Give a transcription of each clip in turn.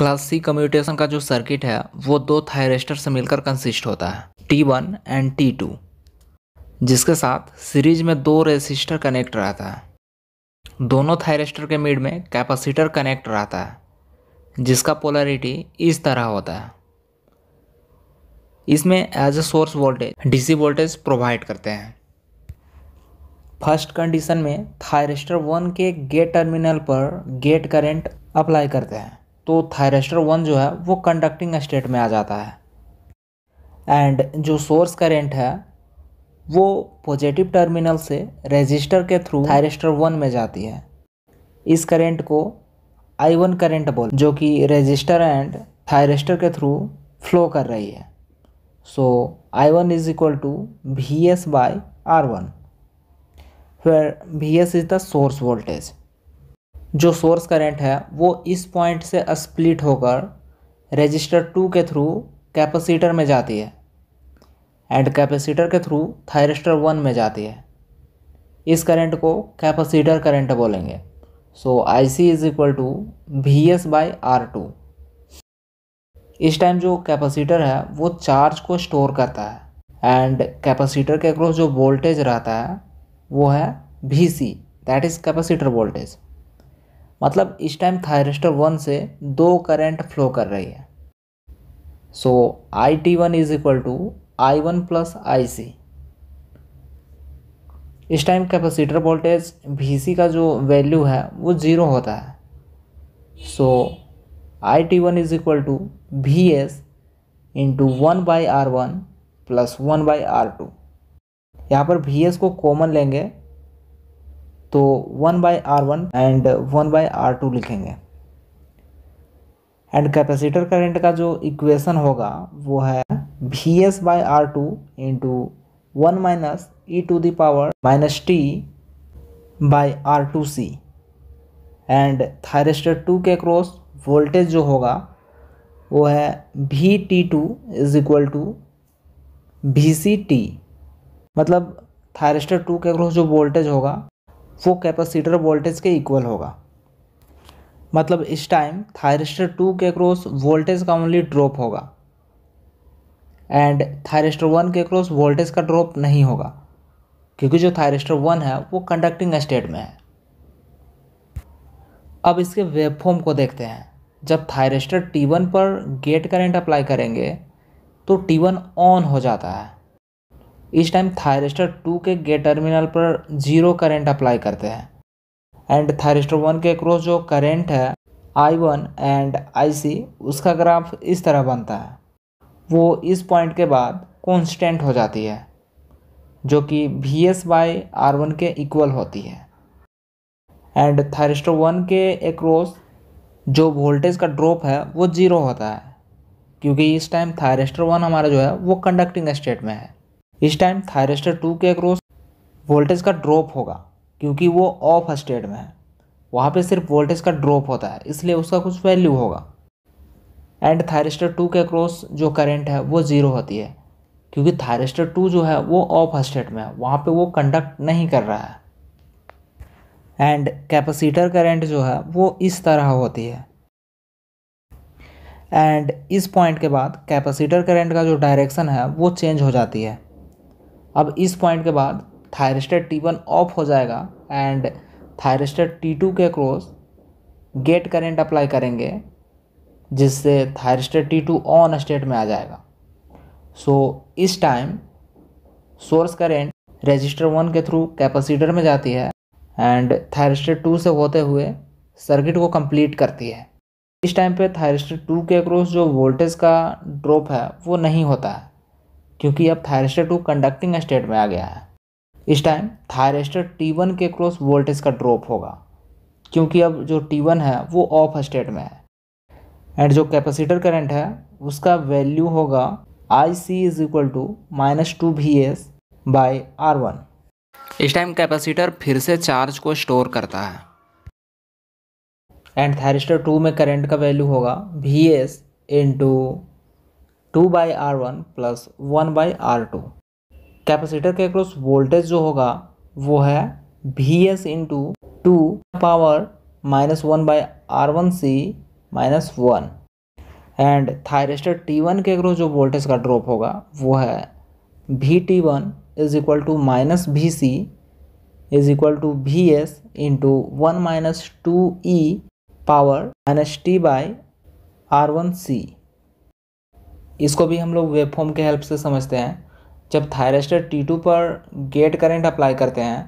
class C commutation का जो circuit है वो दो थायरेस्टर से मिलकर कंसिस्ट होता है T one and T two जिसके साथ सीरीज में दो रेसिस्टर कनेक्ट रहता है दोनों थायरेस्टर के मिड में कैपेसिटर कनेक्ट रहता है जिसका पोलरिटी इस तरह होता है इसमें as a source voltage DC voltage provide करते हैं फर्स्ट कंडीशन में थायरेस्टर वन के गेट टर्मिनल पर गेट करंट अप्लाई करते हैं तो थायरेस्टर वन जो है वो कंडक्टिंग स्टेट में आ जाता है एंड जो सोर्स करेंट है वो पॉजिटिव टर्मिनल से रेजिस्टर के थ्रू थायरेस्टर वन में जाती है इस करेंट को आई वन करेंट बोल जो कि रेजिस्टर एंड थायरेस्टर के थ्रू फ्लो कर रही है so I one is equal to V S by R one फिर V S is the source voltage जो सोर्स करंट है वो इस पॉइंट से स्प्लिट होकर रजिस्टर टू के थ्रू कैपेसिटर में जाती है एंड कैपेसिटर के थ्रू थायरिस्टर वन में जाती है इस करंट को कैपेसिटर करंट बोलेंगे so I C is equal to V S by R two इस टाइम जो कैपेसिटर है वो चार्ज को स्टोर करता है एंड कैपेसिटर के अक्रॉस जो वोल्टेज रहता है वो है V C that is capacitor voltage मतलब इस टाइम थायरिस्टर वन से दो करंट फ्लो कर रही है so I T one is equal to I one plus I C इस time capacitor voltage V C का जो वैल्यू है वो ज़ीरो होता है so I T one is equal to V S into one by R one plus one by R two यहाँ पर V S को कॉमन लेंगे तो one by R one and one by R two लिखेंगे and capacitor current का जो equation होगा वो है V S by R two into one minus E to the power minus T by R two C and thyristor two के cross voltage जो होगा वो है V T two is equal to V C T मतलब thyristor two के cross जो voltage होगा वो कैपेसिटर वोल्टेज के इक्वल होगा मतलब इस टाइम थायरिस्टर टू के क्रॉस वोल्टेज का ओनली ड्रॉप होगा एंड थायरिस्टर वन के क्रॉस वोल्टेज का ड्रॉप नहीं होगा क्योंकि जो थायरिस्टर वन है वो कंडक्टिंग स्टेट में है अब इसके वेबफॉर्म को देखते हैं जब थायरिस्टर टी वन पर गेट करंट अप्लाई करेंगे तो टी वन ऑन हो जाता है इस टाइम थायरिस्टर टू के गेट टर्मिनल पर जीरो करंट अप्लाई करते हैं एंड थायरिस्टर वन के अक्रॉस जो करंट है आई वन एंड आई सी उसका ग्राफ इस तरह बनता है वो इस पॉइंट के बाद कॉन्स्टेंट हो जाती है जो कि V S by R one के इक्वल होती है एंड थायरिस्टर वन के अक्रॉस जो वोल्टेज का ड्रॉप है वो ज़ीरो होता है क्योंकि इस टाइम थायरिस्टर वन हमारा जो है वो कंडक्टिंग स्टेट में है इस टाइम थायरेस्टर टू के अक्रॉस वोल्टेज का ड्रॉप होगा क्योंकि वो ऑफ स्टेट में है वहाँ पे सिर्फ वोल्टेज का ड्रॉप होता है इसलिए उसका कुछ वैल्यू होगा एंड थायरेस्टर टू के अक्रॉस जो करेंट है वो ज़ीरो होती है क्योंकि थायरेस्टर टू जो है वो ऑफ स्टेट में है वहाँ पर वो कंडक्ट नहीं कर रहा है एंड कैपेसिटर करेंट जो है वो इस तरह होती है एंड इस पॉइंट के बाद कैपेसिटर करंट का जो डायरेक्शन है वो चेंज हो जाती है अब इस पॉइंट के बाद थायरिस्टेट टी वन ऑफ हो जाएगा एंड थायरिस्टेट टी टू के क्रॉस गेट करंट अप्लाई करेंगे जिससे thyristor T two on state में आ जाएगा सो so, इस time source current resistor one के थ्रू कैपेसिटर में जाती है एंड थायरिस्टेट टू से होते हुए सर्किट को कंप्लीट करती है इस टाइम पे थायरिस्टेट टू के अक्रॉस जो वोल्टेज का ड्रॉप है वो नहीं होता है क्योंकि अब थायरेस्टर टू कंडक्टिंग स्टेट में आ गया है इस टाइम थायरेस्टर टी वन के क्रॉस वोल्टेज का ड्रॉप होगा क्योंकि अब जो टी वन है वो ऑफ स्टेट में है एंड जो कैपेसिटर करंट है उसका वैल्यू होगा I C is equal to minus two V S by R one इस टाइम कैपेसिटर फिर से चार्ज को स्टोर करता है एंड थायरिस्टर टू में करंट का वैल्यू होगा V S into two by R one plus one by R two capacitor के अक्रॉस वोल्टेज जो होगा वो है V S into two power minus one by R one C minus one and thyristor T one के across जो voltage का drop होगा वो है V T one is equal to minus V C is equal to V S into one minus two E power minus T by R one C इसको भी हम लोग वेबफॉर्म के हेल्प से समझते हैं जब थायरेस्टर टी टू पर गेट करंट अप्लाई करते हैं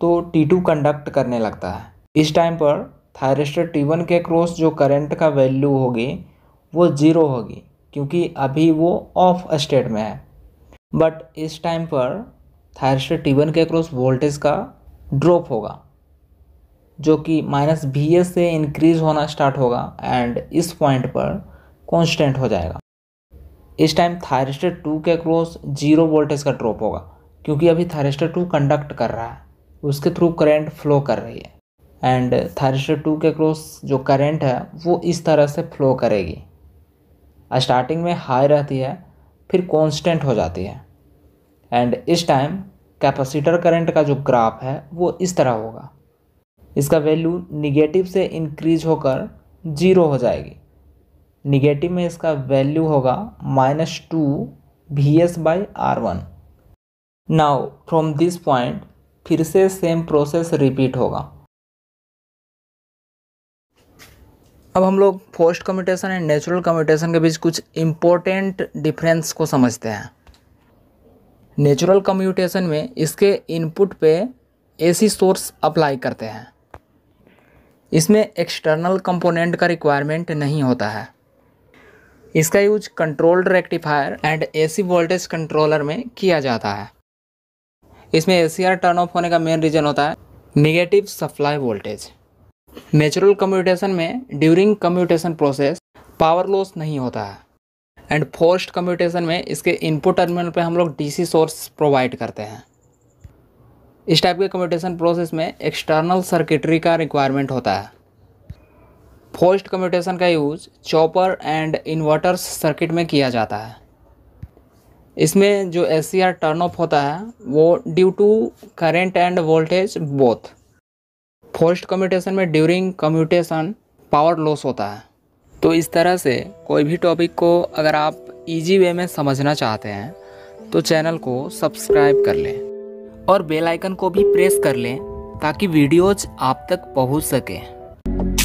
तो टी टू कंडक्ट करने लगता है इस टाइम पर थायरेस्टर टी वन के क्रॉस जो करंट का वैल्यू होगी वो ज़ीरो होगी क्योंकि अभी वो ऑफ स्टेट में है बट इस टाइम पर थायरेस्टर टी वन के क्रॉस वोल्टेज का ड्रॉप होगा जो कि माइनस वी एस से इंक्रीज होना स्टार्ट होगा एंड इस पॉइंट पर कॉन्स्टेंट हो जाएगा इस टाइम थायरिस्टर टू के क्रॉस जीरो वोल्टेज का ड्रॉप होगा क्योंकि अभी थायरिस्टर टू कंडक्ट कर रहा है उसके थ्रू करंट फ्लो कर रही है एंड थायरिस्टर टू के क्रॉस जो करंट है वो इस तरह से फ्लो करेगी स्टार्टिंग में हाई रहती है फिर कॉन्स्टेंट हो जाती है एंड इस टाइम कैपेसिटर करंट का जो ग्राफ है वो इस तरह होगा इसका वैल्यू निगेटिव से इंक्रीज होकर ज़ीरो हो जाएगी निगेटिव में इसका वैल्यू होगा minus two V S by R one now from this point फिर से सेम प्रोसेस रिपीट होगा अब हम लोग forced commutation and natural commutation के बीच कुछ इम्पोर्टेंट डिफरेंस को समझते हैं नेचुरल कम्यूटेशन में इसके इनपुट पे एसी सोर्स अप्लाई करते हैं इसमें एक्सटर्नल कंपोनेंट का रिक्वायरमेंट नहीं होता है इसका use controlled rectifier and AC voltage controller में किया जाता है इसमें ए टर्न ऑफ होने का मेन रीज़न होता है negative supply voltage natural commutation में during commutation process power loss नहीं होता है एंड फोर्स्ड कम्यूटेशन में इसके इनपुट टर्मिनल पे हम लोग डीसी सोर्स प्रोवाइड करते हैं इस टाइप के कम्यूटेशन प्रोसेस में एक्सटर्नल सर्किटरी का रिक्वायरमेंट होता है फोर्स्ड कम्यूटेशन का use chopper and inverters circuit में किया जाता है इसमें जो S C R turn off होता है वो due to current and voltage both forced commutation में ड्यूरिंग कम्यूटेशन पावर लॉस होता है तो इस तरह से कोई भी टॉपिक को अगर आप इजी वे में समझना चाहते हैं तो चैनल को सब्सक्राइब कर लें और बेल आइकन को भी प्रेस कर लें ताकि वीडियोज आप तक पहुंच सकें